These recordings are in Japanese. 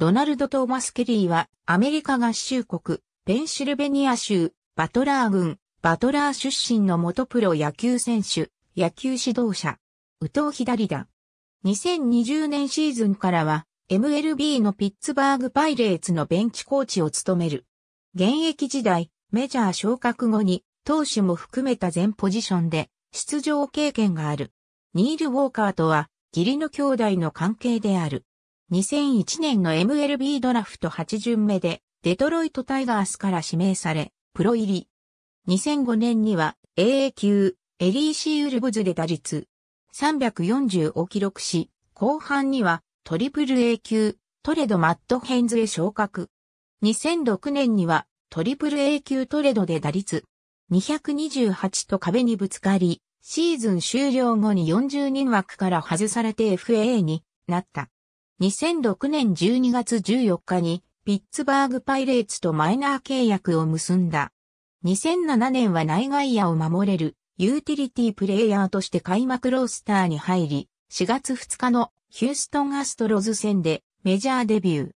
ドナルド・トーマス・ケリーは、アメリカ合衆国、ペンシルベニア州、バトラー郡、バトラー出身の元プロ野球選手、野球指導者、宇藤左だ。2020年シーズンからは、MLB のピッツバーグパイレーツのベンチコーチを務める。現役時代、メジャー昇格後に、投手も含めた全ポジションで、出場経験がある。ニール・ウォーカーとは、義理の兄弟の関係である。2001年の MLB ドラフト8巡目でデトロイトタイガースから指名され、プロ入り。2005年には AA 級エリーシー・ウルブズで打率340を記録し、後半にはトリプル A 級トレド・マット・ヘンズへ昇格。2006年にはトリプル A 級トレドで打率228と壁にぶつかり、シーズン終了後に40人枠から外されて FA になった。2006年12月14日にピッツバーグパイレーツとマイナー契約を結んだ。2007年は内外野を守れるユーティリティプレイヤーとして開幕ロースターに入り、4月2日のヒューストンアストロズ戦でメジャーデビュー。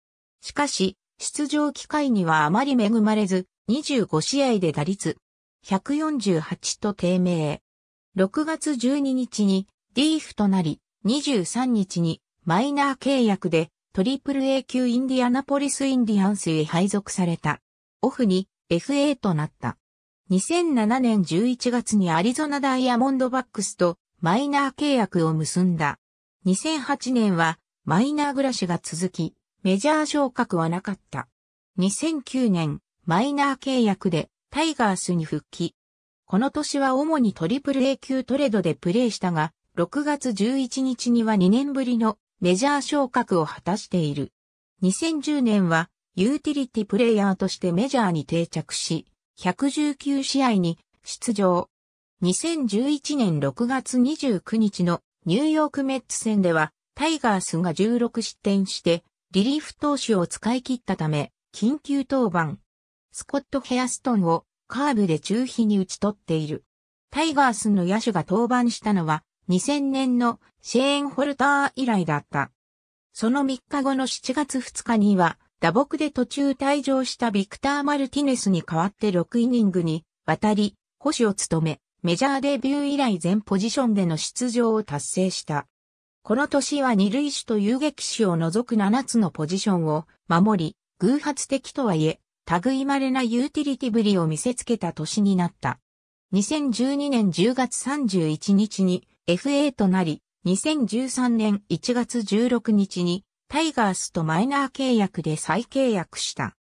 しかし、出場機会にはあまり恵まれず、25試合で打率148と低迷。6月12日にリーフとなり、23日にマイナー契約で、トリプル A 級インディアナポリスインディアンスへ配属された。オフに FA となった。2007年11月にアリゾナダイヤモンドバックスとマイナー契約を結んだ。2008年はマイナー暮らしが続き、メジャー昇格はなかった。2009年、マイナー契約でタイガースに復帰。この年は主にトリプル A 級トレードでプレーしたが、6月11日には2年ぶりのメジャー昇格を果たしている。2010年はユーティリティプレイヤーとしてメジャーに定着し、119試合に出場。2011年6月29日のニューヨークメッツ戦ではタイガースが16失点してリリーフ投手を使い切ったため緊急登板。スコット・ヘアストンをカーブで中飛に打ち取っている。タイガースの野手が登板したのは2000年のシェーンホルター以来だった。その3日後の7月2日には、打撲で途中退場したビクター・マルティネスに代わって6イニングに渡り、保守を務め、メジャーデビュー以来全ポジションでの出場を達成した。この年は二塁手と遊撃手を除く7つのポジションを守り、偶発的とはいえ、類まれなユーティリティぶりを見せつけた年になった。2012年10月31日に FA となり、2013年1月16日にタイガースとマイナー契約で再契約した。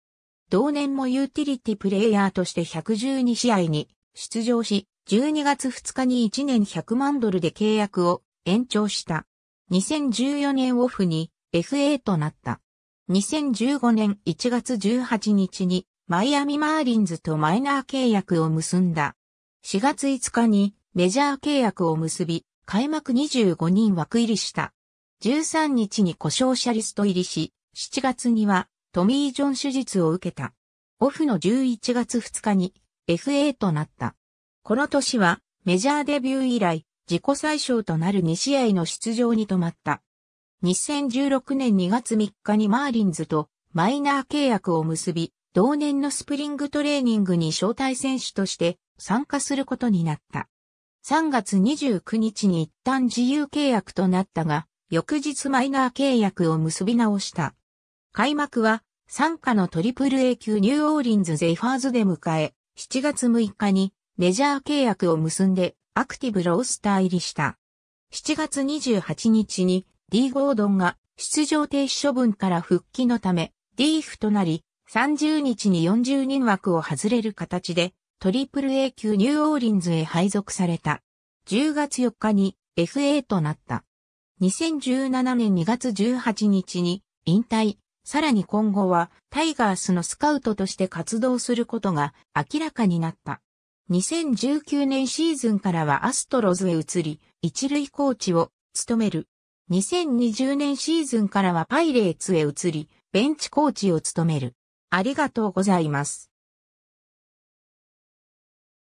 同年もユーティリティプレイヤーとして112試合に出場し、12月2日に1年100万ドルで契約を延長した。2014年オフに FA となった。2015年1月18日にマイアミマーリンズとマイナー契約を結んだ。4月5日にメジャー契約を結び、開幕25人枠入りした。13日に故障者リスト入りし、7月にはトミー・ジョン手術を受けた。オフの11月2日に FA となった。この年はメジャーデビュー以来自己最小となる2試合の出場に止まった。2016年2月3日にマーリンズとマイナー契約を結び、同年のスプリングトレーニングに招待選手として参加することになった。3月29日に一旦自由契約となったが、翌日マイナー契約を結び直した。開幕は、参加のトリプル A 級ニューオーリンズゼファーズで迎え、7月6日にメジャー契約を結んでアクティブロースター入りした。7月28日に D ゴードンが出場停止処分から復帰のため D フとなり、30日に40人枠を外れる形でトリプル A 級ニューオーリンズへ配属された。10月4日に FA となった。2017年2月18日に引退、さらに今後はタイガースのスカウトとして活動することが明らかになった。2019年シーズンからはアストロズへ移り、一塁コーチを務める。2020年シーズンからはパイレーツへ移り、ベンチコーチを務める。ありがとうございます。